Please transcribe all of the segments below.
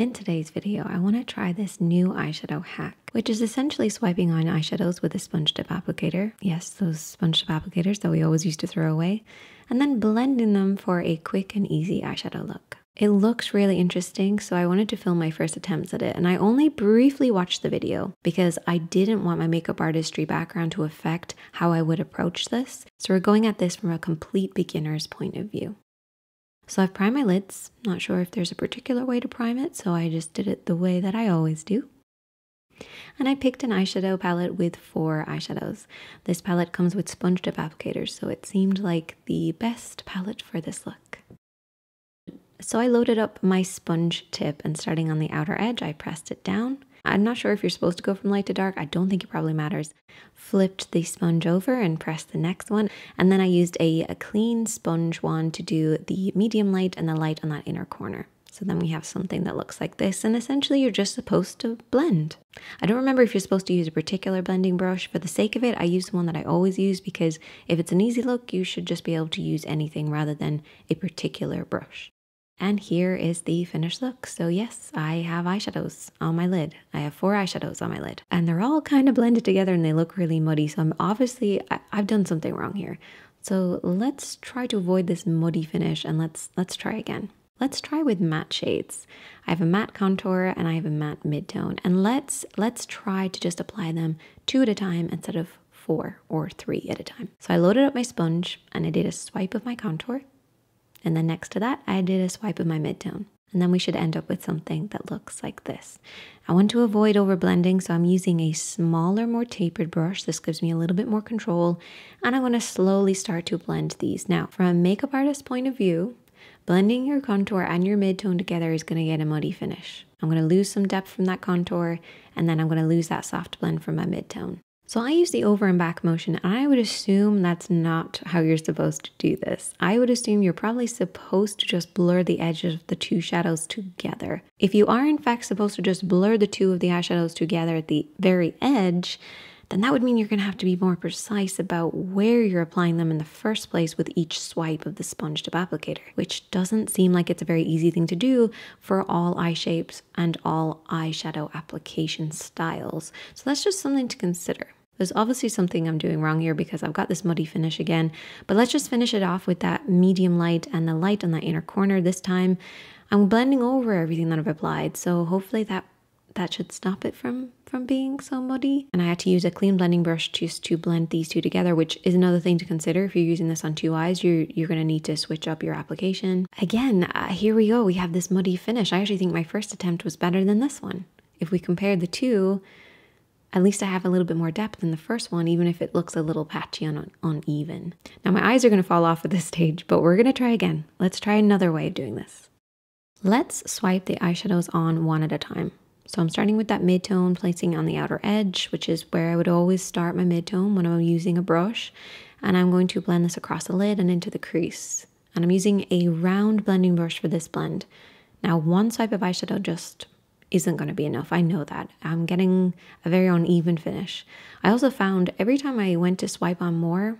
In today's video, I want to try this new eyeshadow hack, which is essentially swiping on eyeshadows with a sponge tip applicator. Yes, those sponge tip applicators that we always used to throw away, and then blending them for a quick and easy eyeshadow look. It looks really interesting, so I wanted to film my first attempts at it, and I only briefly watched the video because I didn't want my makeup artistry background to affect how I would approach this. So we're going at this from a complete beginner's point of view. So I've primed my lids. Not sure if there's a particular way to prime it, so I just did it the way that I always do. And I picked an eyeshadow palette with four eyeshadows. This palette comes with sponge dip applicators, so it seemed like the best palette for this look. So I loaded up my sponge tip and starting on the outer edge, I pressed it down I'm not sure if you're supposed to go from light to dark. I don't think it probably matters. Flipped the sponge over and pressed the next one. And then I used a, a clean sponge wand to do the medium light and the light on that inner corner. So then we have something that looks like this, and essentially you're just supposed to blend. I don't remember if you're supposed to use a particular blending brush. For the sake of it, I use the one that I always use because if it's an easy look, you should just be able to use anything rather than a particular brush. And here is the finished look. So yes, I have eyeshadows on my lid. I have four eyeshadows on my lid and they're all kind of blended together and they look really muddy. So I'm obviously, I, have done something wrong here. So let's try to avoid this muddy finish and let's, let's try again. Let's try with matte shades. I have a matte contour and I have a matte midtone and let's, let's try to just apply them two at a time instead of four or three at a time. So I loaded up my sponge and I did a swipe of my contour and then next to that, I did a swipe of my midtone. And then we should end up with something that looks like this. I want to avoid overblending, so I'm using a smaller, more tapered brush. This gives me a little bit more control. And I want to slowly start to blend these. Now, from a makeup artist point of view, blending your contour and your midtone together is going to get a muddy finish. I'm going to lose some depth from that contour, and then I'm going to lose that soft blend from my midtone. So I use the over and back motion. and I would assume that's not how you're supposed to do this. I would assume you're probably supposed to just blur the edges of the two shadows together. If you are in fact supposed to just blur the two of the eyeshadows together at the very edge, then that would mean you're gonna have to be more precise about where you're applying them in the first place with each swipe of the sponge tip applicator, which doesn't seem like it's a very easy thing to do for all eye shapes and all eyeshadow application styles. So that's just something to consider. There's obviously something I'm doing wrong here because I've got this muddy finish again, but let's just finish it off with that medium light and the light on that inner corner this time. I'm blending over everything that I've applied, so hopefully that that should stop it from from being so muddy. And I had to use a clean blending brush just to blend these two together, which is another thing to consider. If you're using this on two eyes, you're, you're gonna need to switch up your application. Again, uh, here we go. We have this muddy finish. I actually think my first attempt was better than this one. If we compare the two, at least I have a little bit more depth than the first one, even if it looks a little patchy and uneven. Now my eyes are gonna fall off at this stage, but we're gonna try again. Let's try another way of doing this. Let's swipe the eyeshadows on one at a time. So I'm starting with that mid-tone, placing on the outer edge, which is where I would always start my mid-tone when I'm using a brush. And I'm going to blend this across the lid and into the crease. And I'm using a round blending brush for this blend. Now one swipe of eyeshadow just isn't going to be enough. I know that. I'm getting a very uneven finish. I also found every time I went to swipe on more,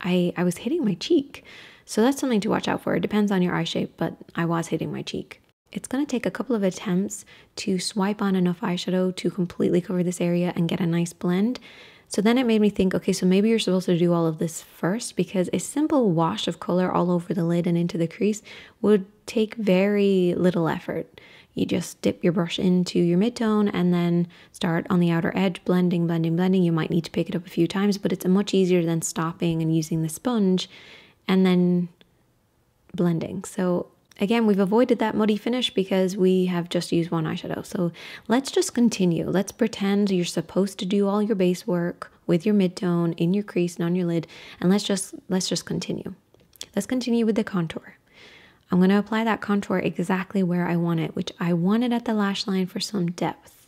I, I was hitting my cheek. So that's something to watch out for. It depends on your eye shape, but I was hitting my cheek. It's going to take a couple of attempts to swipe on enough eyeshadow to completely cover this area and get a nice blend. So then it made me think, okay, so maybe you're supposed to do all of this first because a simple wash of color all over the lid and into the crease would take very little effort you just dip your brush into your midtone and then start on the outer edge blending, blending, blending. You might need to pick it up a few times, but it's much easier than stopping and using the sponge and then blending. So again, we've avoided that muddy finish because we have just used one eyeshadow. So let's just continue. Let's pretend you're supposed to do all your base work with your midtone in your crease and on your lid. And let's just, let's just continue. Let's continue with the contour. I'm going to apply that contour exactly where I want it, which I wanted at the lash line for some depth.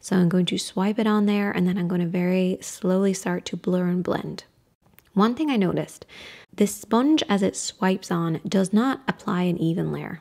So I'm going to swipe it on there and then I'm going to very slowly start to blur and blend. One thing I noticed, this sponge as it swipes on does not apply an even layer.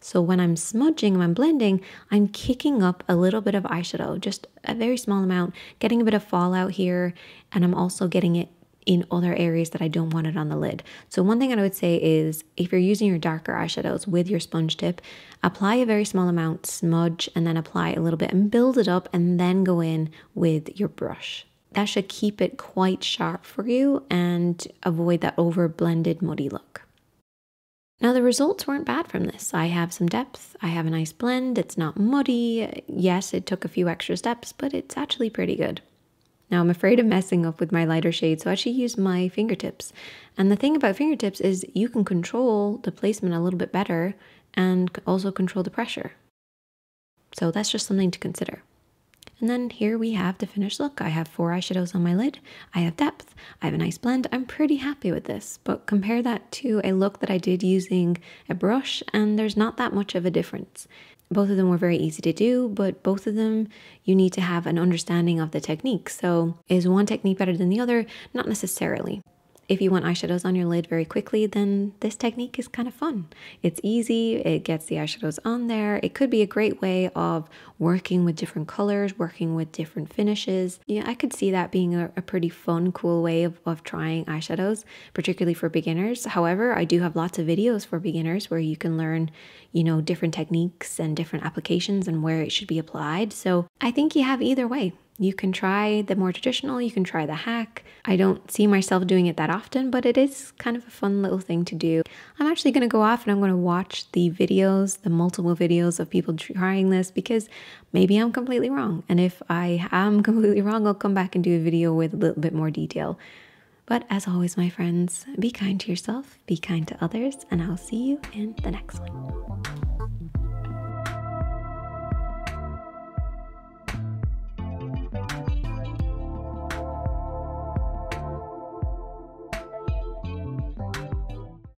So when I'm smudging, when I'm blending, I'm kicking up a little bit of eyeshadow, just a very small amount, getting a bit of fallout here, and I'm also getting it in other areas that I don't want it on the lid. So one thing that I would say is if you're using your darker eyeshadows with your sponge tip, apply a very small amount, smudge, and then apply a little bit and build it up and then go in with your brush. That should keep it quite sharp for you and avoid that over blended muddy look. Now, the results weren't bad from this. I have some depth, I have a nice blend, it's not muddy. Yes, it took a few extra steps, but it's actually pretty good. Now I'm afraid of messing up with my lighter shade, so I actually use my fingertips. And the thing about fingertips is you can control the placement a little bit better and also control the pressure. So that's just something to consider. And then here we have the finished look. I have four eyeshadows on my lid. I have depth. I have a nice blend. I'm pretty happy with this, but compare that to a look that I did using a brush and there's not that much of a difference both of them were very easy to do, but both of them you need to have an understanding of the technique. So, is one technique better than the other? Not necessarily if you want eyeshadows on your lid very quickly, then this technique is kind of fun. It's easy, it gets the eyeshadows on there. It could be a great way of working with different colors, working with different finishes. Yeah, I could see that being a, a pretty fun, cool way of, of trying eyeshadows, particularly for beginners. However, I do have lots of videos for beginners where you can learn, you know, different techniques and different applications and where it should be applied. So I think you have either way. You can try the more traditional, you can try the hack. I don't see myself doing it that often, but it is kind of a fun little thing to do. I'm actually gonna go off and I'm gonna watch the videos, the multiple videos of people trying this because maybe I'm completely wrong. And if I am completely wrong, I'll come back and do a video with a little bit more detail. But as always, my friends, be kind to yourself, be kind to others, and I'll see you in the next one.